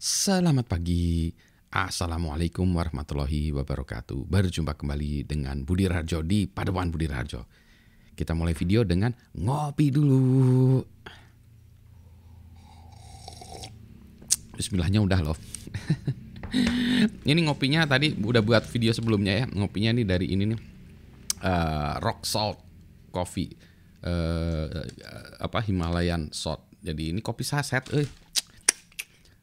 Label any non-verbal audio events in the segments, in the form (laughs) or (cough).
Selamat pagi. Assalamualaikum warahmatullahi wabarakatuh. Berjumpa kembali dengan Budi Rajo di Padawan Budi Rajo. Kita mulai video dengan ngopi dulu. Bismillahnya udah loh. (laughs) ini ngopinya tadi udah buat video sebelumnya ya. Ngopinya ini dari ini nih. Uh, rock salt coffee. Uh, apa Himalayan salt. Jadi ini kopi saset eh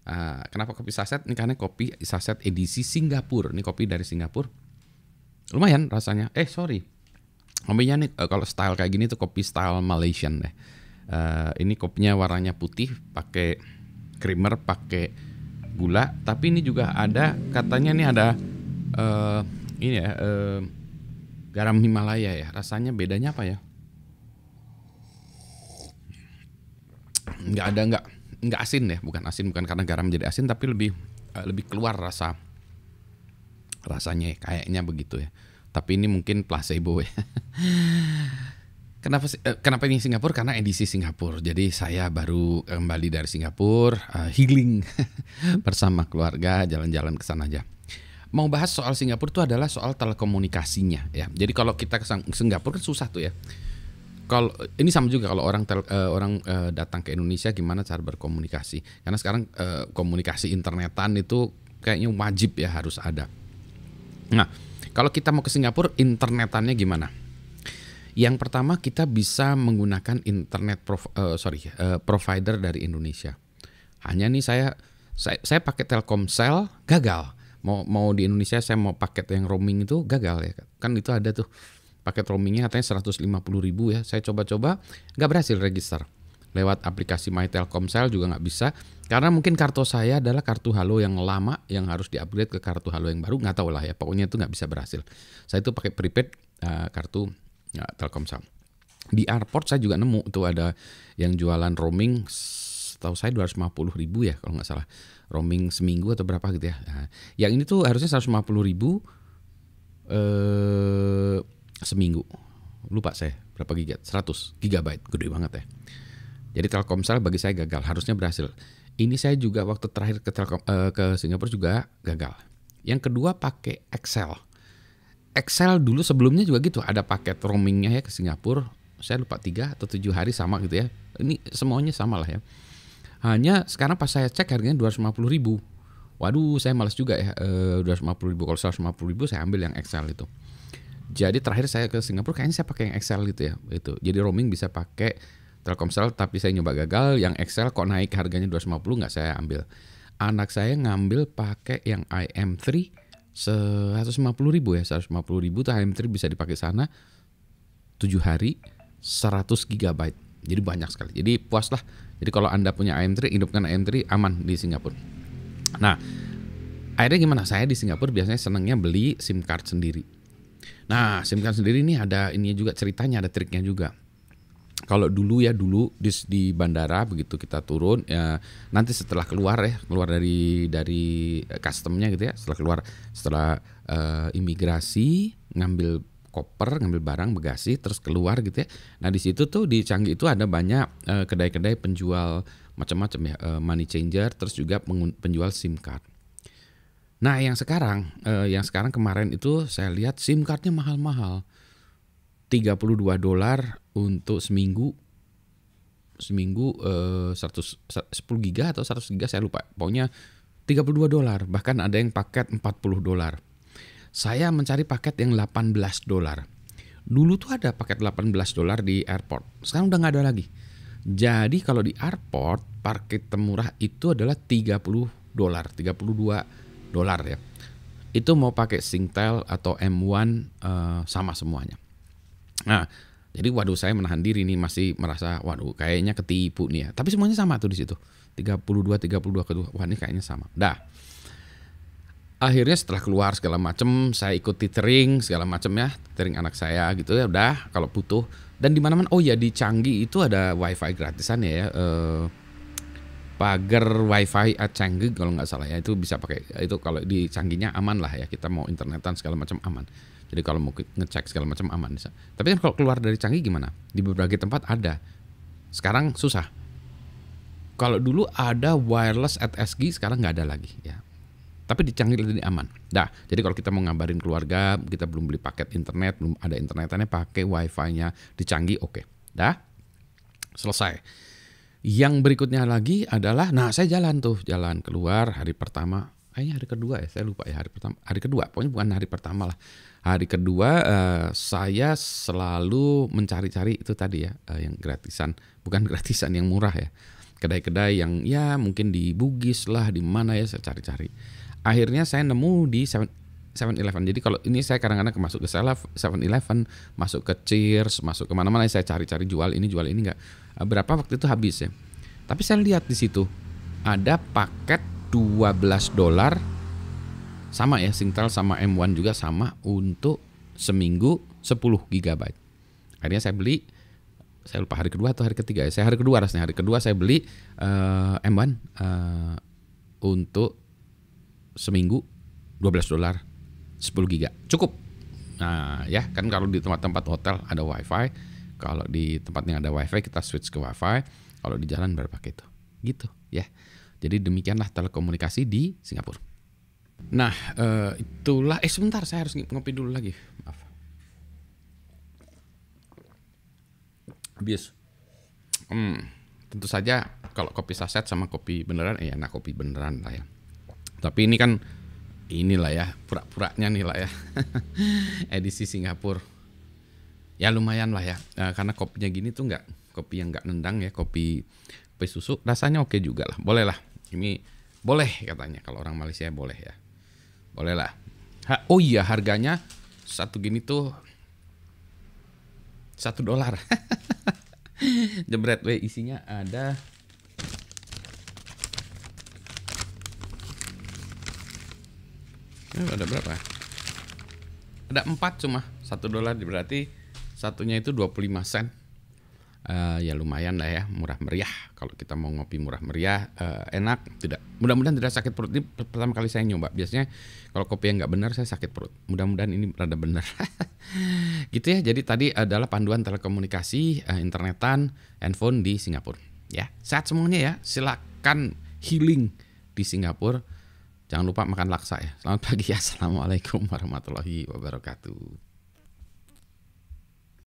Uh, kenapa kopi saset? Ini karena kopi saset edisi Singapura. Ini kopi dari Singapura. Lumayan rasanya. Eh sorry, kopinya nih eh, kalau style kayak gini tuh kopi style Malaysian deh. Uh, ini kopinya warnanya putih, pakai creamer, pakai gula. Tapi ini juga ada katanya ini ada uh, ini ya uh, garam Himalaya ya. Rasanya bedanya apa ya? Nggak ada nggak nggak asin ya bukan asin bukan karena garam jadi asin tapi lebih uh, lebih keluar rasa rasanya ya, kayaknya begitu ya tapi ini mungkin placebo ya (laughs) Kenapa uh, kenapa ini Singapura? Karena edisi Singapura. Jadi saya baru eh, kembali dari Singapura uh, healing (laughs) bersama keluarga jalan-jalan ke sana aja. Mau bahas soal Singapura itu adalah soal telekomunikasinya ya. Jadi kalau kita ke Singapura kan susah tuh ya kalau ini sama juga kalau orang tel, uh, orang uh, datang ke Indonesia gimana cara berkomunikasi karena sekarang uh, komunikasi internetan itu kayaknya wajib ya harus ada. Nah, kalau kita mau ke Singapura internetannya gimana? Yang pertama kita bisa menggunakan internet prov, uh, sorry uh, provider dari Indonesia. Hanya nih saya saya, saya pakai Telkomsel gagal. Mau mau di Indonesia saya mau paket yang roaming itu gagal ya. Kan itu ada tuh paket roamingnya katanya 150 ribu ya saya coba-coba nggak berhasil register lewat aplikasi My Telkomsel juga nggak bisa karena mungkin kartu saya adalah kartu halo yang lama yang harus diupgrade ke kartu halo yang baru nggak tahu lah ya pokoknya itu nggak bisa berhasil saya itu pakai prepaid uh, kartu ya, Telkomsel di airport saya juga nemu tuh ada yang jualan roaming tahu saya 250 ribu ya kalau nggak salah roaming seminggu atau berapa gitu ya nah, yang ini tuh harusnya 150 ribu eh seminggu lupa saya berapa giga 100 gigabyte gede banget ya jadi Telkomsel bagi saya gagal harusnya berhasil ini saya juga waktu terakhir ke Telkom uh, ke Singapura juga gagal yang kedua pakai Excel Excel dulu sebelumnya juga gitu ada paket roamingnya ya ke Singapura saya lupa tiga atau tujuh hari sama gitu ya ini semuanya sama lah ya hanya sekarang pas saya cek harganya 250 ribu waduh saya males juga ya eh, 250 ribu kalau 150 ribu saya ambil yang Excel itu jadi terakhir saya ke Singapura kayaknya saya pakai yang Excel gitu ya. Itu. Jadi roaming bisa pakai Telkomsel tapi saya nyoba gagal yang Excel kok naik harganya 250 nggak saya ambil. Anak saya ngambil pakai yang IM3 150 ribu ya 150 ribu tuh IM3 bisa dipakai sana 7 hari 100 gigabyte jadi banyak sekali jadi puas lah jadi kalau anda punya IM3 hidupkan IM3 aman di Singapura nah akhirnya gimana saya di Singapura biasanya senangnya beli SIM card sendiri Nah, SIM card sendiri ini ada ini juga ceritanya, ada triknya juga. Kalau dulu ya dulu di, di bandara begitu kita turun ya nanti setelah keluar ya keluar dari dari eh, customnya gitu ya setelah keluar setelah uh, imigrasi ngambil koper, ngambil barang bagasi, terus keluar gitu ya. Nah di situ tuh di Canggih itu ada banyak eh, kedai-kedai penjual macam-macam ya, money changer, terus juga penjual SIM card. Nah yang sekarang, eh, yang sekarang kemarin itu saya lihat SIM cardnya mahal-mahal. 32 dolar untuk seminggu seminggu eh, 100 10 giga atau 100 giga saya lupa. Pokoknya 32 dolar, bahkan ada yang paket 40 dolar. Saya mencari paket yang 18 dolar. Dulu tuh ada paket 18 dolar di airport. Sekarang udah nggak ada lagi. Jadi kalau di airport, paket termurah itu adalah 30 dolar, 32 dolar ya. Itu mau pakai Singtel atau M1 uh, eh, sama semuanya. Nah, jadi waduh saya menahan diri nih masih merasa waduh kayaknya ketipu nih ya. Tapi semuanya sama tuh di situ. 32 32 kedua. Wah, ini kayaknya sama. Dah. Akhirnya setelah keluar segala macam saya ikut titering segala macem ya, titering anak saya gitu ya udah kalau butuh dan di mana-mana oh ya di Canggi itu ada wifi gratisan ya, ya. Uh, pagar wifi at canggih kalau nggak salah ya itu bisa pakai itu kalau di canggihnya aman lah ya kita mau internetan segala macam aman jadi kalau mau ngecek segala macam aman bisa tapi kan kalau keluar dari canggih gimana di berbagai tempat ada sekarang susah kalau dulu ada wireless at SG sekarang nggak ada lagi ya tapi di canggih lebih aman dah jadi kalau kita mau ngabarin keluarga kita belum beli paket internet belum ada internetannya pakai wifi-nya di canggih oke okay. dah selesai yang berikutnya lagi adalah, nah saya jalan tuh, jalan keluar hari pertama, kayaknya hari kedua ya, saya lupa ya hari pertama, hari kedua, pokoknya bukan hari pertama lah. Hari kedua uh, saya selalu mencari-cari itu tadi ya, uh, yang gratisan, bukan (laughs) gratisan yang murah ya, kedai-kedai yang ya mungkin di Bugis lah, di mana ya saya cari-cari. Akhirnya saya nemu di Seven Eleven. Jadi kalau ini saya kadang-kadang masuk ke Seven Eleven, masuk ke Cheers, masuk kemana-mana saya cari-cari jual ini jual ini nggak eh, berapa waktu itu habis ya. Tapi saya lihat di situ ada paket 12 dolar sama ya Singtel sama M1 juga sama untuk seminggu 10 GB. Akhirnya saya beli saya lupa hari kedua atau hari ketiga ya. Saya hari kedua rasanya hari kedua saya beli uh, M1 uh, untuk seminggu 12 dolar 10 giga cukup nah ya kan kalau di tempat-tempat hotel ada wifi kalau di tempat yang ada wifi kita switch ke wifi kalau di jalan baru pakai itu gitu ya jadi demikianlah telekomunikasi di Singapura nah uh, itulah eh sebentar saya harus ngopi dulu lagi maaf bias hmm, tentu saja kalau kopi saset sama kopi beneran eh, enak kopi beneran lah ya tapi ini kan inilah ya pura-puranya nih lah ya (laughs) edisi Singapura ya lumayan lah ya nah, karena kopinya gini tuh nggak kopi yang nggak nendang ya kopi kopi susu rasanya oke juga lah boleh lah ini boleh katanya kalau orang Malaysia boleh ya boleh lah ha, oh iya harganya satu gini tuh satu dolar (laughs) jebret we isinya ada Ini ada berapa? Ada empat cuma satu dolar berarti satunya itu 25 sen. Uh, ya lumayan lah ya murah meriah kalau kita mau ngopi murah meriah uh, enak tidak mudah-mudahan tidak sakit perut ini pertama kali saya nyoba biasanya kalau kopi yang nggak benar saya sakit perut mudah-mudahan ini rada benar (laughs) gitu ya jadi tadi adalah panduan telekomunikasi uh, internetan handphone di Singapura ya sehat semuanya ya silakan healing di Singapura Jangan lupa makan laksa ya. Selamat pagi. (laughs) Assalamualaikum warahmatullahi wabarakatuh.